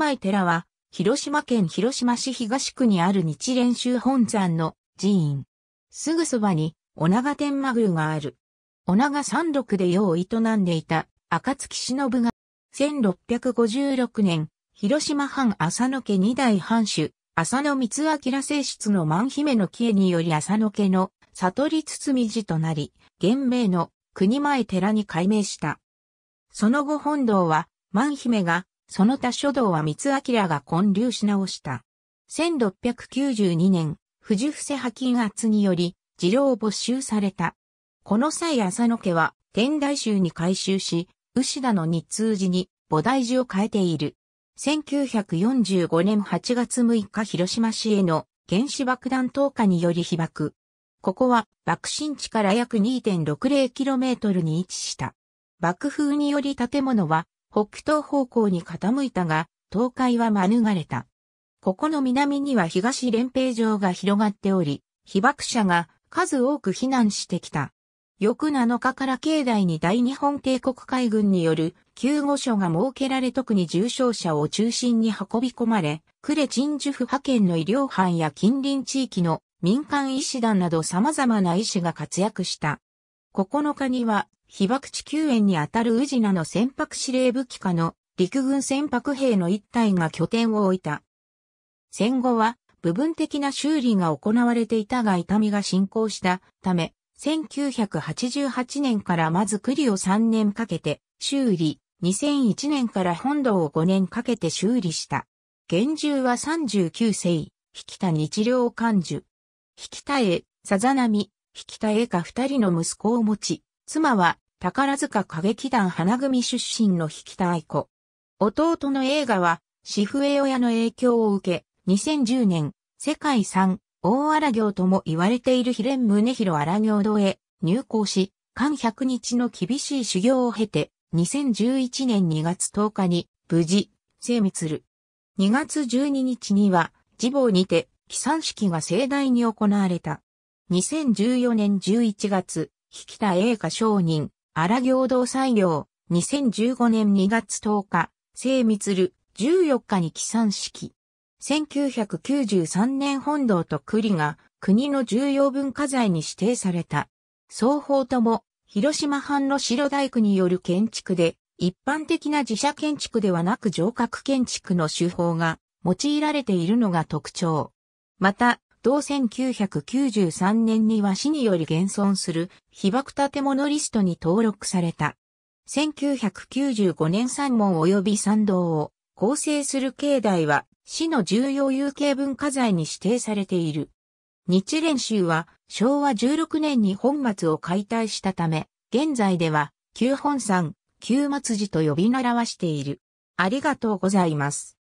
前寺は、広島県広島市東区にある日蓮宗本山の寺院。すぐそばに、お長天満宮がある。お長山麓で世を営んでいた、暁忍が、1656年、広島藩浅野家二代藩主、浅野光明正室の万姫の帰依により浅野家の悟り包み寺となり、現名の国前寺に改名した。その後本堂は、万姫がその他書道は三明が建立し直した。1692年、藤伏破金圧により、次郎没収された。この際浅野家は、天台宗に改修し、牛田の日通寺に菩提寺を変えている。1945年8月6日広島市への原子爆弾投下により被爆。ここは爆心地から約 2.60km に位置した。爆風により建物は北東方向に傾いたが、東海は免れた。ここの南には東連平城が広がっており、被爆者が数多く避難してきた。翌7日から境内に大日本帝国海軍による救護所が設けられ特に重症者を中心に運び込まれ、クレチンジュフ派遣の医療班や近隣地域の民間医師団など様々な医師が活躍した。9日には被爆地救援にあたる宇品の船舶司令部機下の陸軍船舶兵の一体が拠点を置いた。戦後は部分的な修理が行われていたが痛みが進行したため、1988年からまず栗を3年かけて修理、2001年から本土を5年かけて修理した。厳重は39世、引田日良幹寿。引田絵、さざ波、引田絵か二人の息子を持ち、妻は宝塚歌劇団花組出身の引田愛子。弟の映画は、シフエ親の影響を受け、2010年、世界三大荒行とも言われているヒレン宗広荒行堂へ入校し、間100日の厳しい修行を経て、2011年2月10日に、無事、生滅する。2月12日には、自暴にて、帰産式が盛大に行われた。2014年11月、引田栄華商人、荒行動採用、2015年2月10日、聖る、14日に起算式。1993年本堂と栗が国の重要文化財に指定された。双方とも広島藩の白大工による建築で、一般的な自社建築ではなく城郭建築の手法が用いられているのが特徴。また、同1993年には市により現存する被爆建物リストに登録された。1995年三門及び参道を構成する境内は市の重要有形文化財に指定されている。日蓮宗は昭和16年に本末を解体したため、現在では旧本山、旧末寺と呼び習わしている。ありがとうございます。